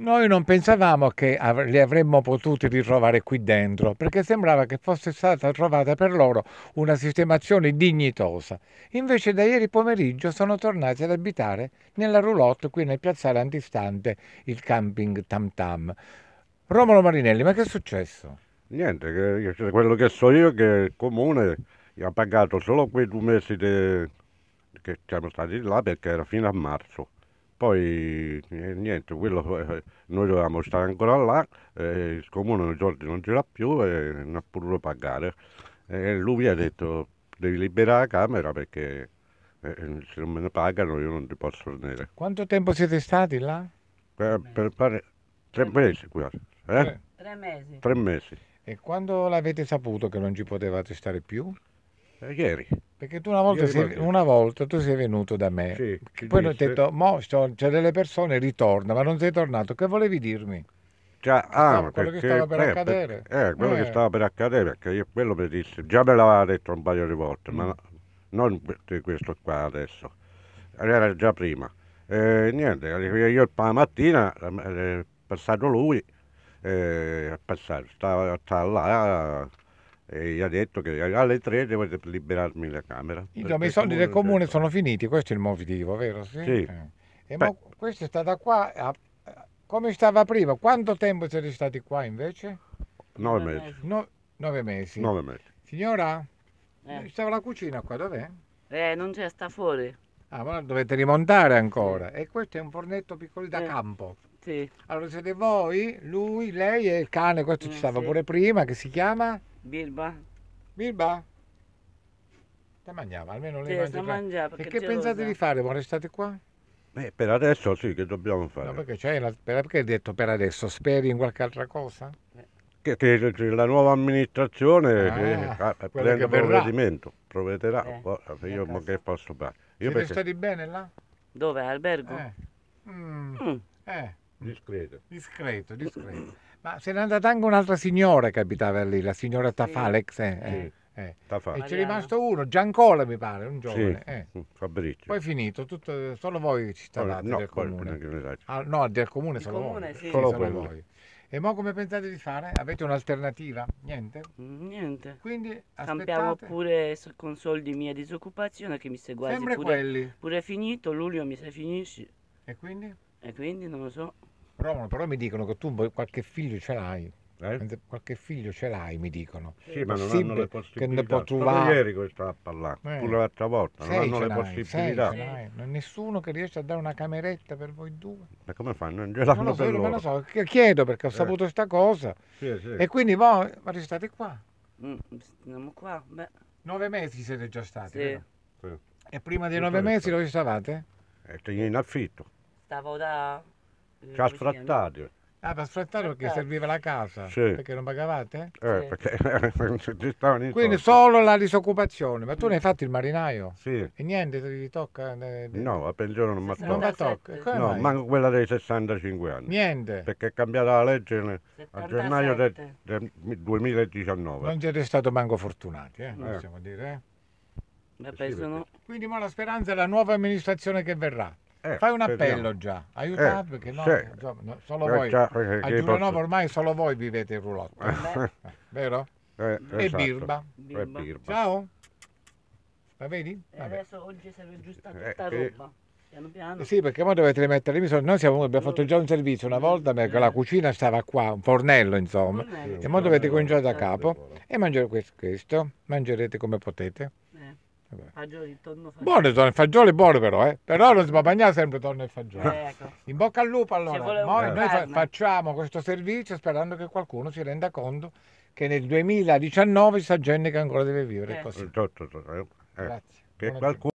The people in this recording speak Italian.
Noi non pensavamo che av- li avremmo potuti ritrovare qui dentro, perché sembrava che fosse stata trovata per loro una sistemazione dignitosa. Invece da ieri pomeriggio sono tornati ad abitare nella roulotte qui nel piazzale antistante il camping Tam Tam. Romolo Marinelli, ma che è successo? Niente, che, cioè, quello che so io è che il comune ha pagato solo quei due mesi de... che siamo stati là perché era fino a marzo poi niente, quello, eh, noi dovevamo stare ancora là, il comune i soldi non c'era più e non ha potuto pagare. E lui ha detto devi liberare la camera perché eh, se non me ne pagano io non ti posso venire. Quanto tempo siete stati là? Per, per fare tre mesi quasi. Eh? Tre mesi. Tre mesi. E quando l'avete saputo che non ci potevate stare più? Ieri. Perché tu una volta, sei, una volta, tu sei venuto da me, sì, poi ho detto, mo c'è delle persone, ritorna, ma non sei tornato, che volevi dirmi? Cioè, ah, quello perché, che stava per eh, accadere. Per, eh, quello eh. che stava per accadere, perché io quello mi disse, già me l'aveva detto un paio di volte, mm. ma non questo qua adesso, era già prima. E eh, niente, io la mattina è passato lui, eh, è passato, stava, stava là e gli ha detto che alle 3 dovete liberarmi la camera. Insomma, i soldi del comune certo. sono finiti, questo è il motivo, vero? Sì. sì. Eh. E ma questa è stata qua, a, come stava prima? Quanto tempo siete stati qua invece? Nove mesi. No, mesi. Nove mesi. Signora, eh. stava la cucina qua, dov'è? Eh, non c'è, sta fuori. Ah, ma dovete rimontare ancora. E questo è un fornetto piccolo da eh. campo. Sì. Allora siete voi, lui, lei e il cane, questo eh, ci stava sì. pure prima, che si chiama? Birba. Birba? Te mangiamo, almeno lei sì, mangia. E che pensate di fare? Voi restate qua? Eh, per adesso sì, che dobbiamo fare? No, perché, cioè, la, perché hai detto per adesso? Speri in qualche altra cosa? Che, che, che la nuova amministrazione ah, eh, prende un provvedimento, provvederà, eh, eh, io ma che posso fare? Io Siete perché... stati bene là? Dove? Albergo? Eh. Mm. Mm. Eh. Discreto. Discreto, discreto. Ma se n'è andata anche un'altra signora che abitava lì, la signora Tafalex. Eh, sì. Eh, sì. Eh. Tafalex. E c'è rimasto uno, Giancola mi pare, un giovane. Sì. Eh. Mm, Fabrizio. Poi è finito, tutto, solo voi cittadini no, del comune. Ah, no, del comune solo comune, voi. Sì. Solo, solo voi. E mo come pensate di fare? Avete un'alternativa? Niente? Mm, niente. Quindi aspettate. Campiamo pure con soldi mia disoccupazione che mi sei quasi Sempre pure, quelli. pure finito, luglio mi sei finisci. E quindi? E quindi non lo so. Romano, però mi dicono che tu qualche figlio ce l'hai. Eh? Qualche figlio ce l'hai, mi dicono. Sì, ma non hanno le possibilità. Che ne può trovare. Solo ieri questa a parlare, eh. pure l'altra volta, non hanno le possibilità. Sei non nessuno che riesce a dare una cameretta per voi due. Ma come fanno? Non ce l'hanno lo so, per loro. lo so, chiedo perché ho eh. saputo questa eh. cosa. Sì, sì. E quindi voi restate qua. Mm, qua, beh. Nove mesi siete già stati, sì. sì. E prima dei nove mesi dove stavate? Eh, in affitto. Stavo da ci ha sfrattato. Ah, per sfrattare perché ah, serviva la casa? Sì. Perché non pagavate? Eh, perché ci stavano in Quindi solo la disoccupazione. Ma tu ne hai fatto il marinaio? Sì. E niente, ti tocca? Eh, no, a pensione non mi tocca. Non mi tocca? No, mai? manco quella dei 65 anni. Niente? Perché è cambiata la legge a gennaio del, del 2019. Non siete stati manco fortunati, eh, eh. possiamo eh. dire. Eh? Beh, sì, Quindi ma la speranza è la nuova amministrazione che verrà eh, fai un appello vediamo. già, aiutate eh, perché no, sì. insomma, solo eh, voi, già, eh, eh, a Giulianovo ormai solo voi vivete il roulotte, vero? Eh, e esatto. birba. birba. Ciao. La vedi? Vabbè. Adesso oggi serve giusta tutta eh, roba. Piano piano. Sì, perché ora dovete rimettere le lì. Noi siamo, abbiamo fatto già un servizio una volta perché la cucina stava qua, un fornello insomma. Fornello. E ora dovete cominciare da capo e mangiare questo, questo. Mangerete come potete. Fagioli, tonno fagioli. Buone fagioli, buone però, eh. Però non si può bagnare sempre tonno e fagioli. Eh, ecco. In bocca al lupo allora. Noi, noi fa- facciamo questo servizio sperando che qualcuno si renda conto che nel 2019 c'è gente che ancora deve vivere eh. così. Eh, eh. Grazie. Che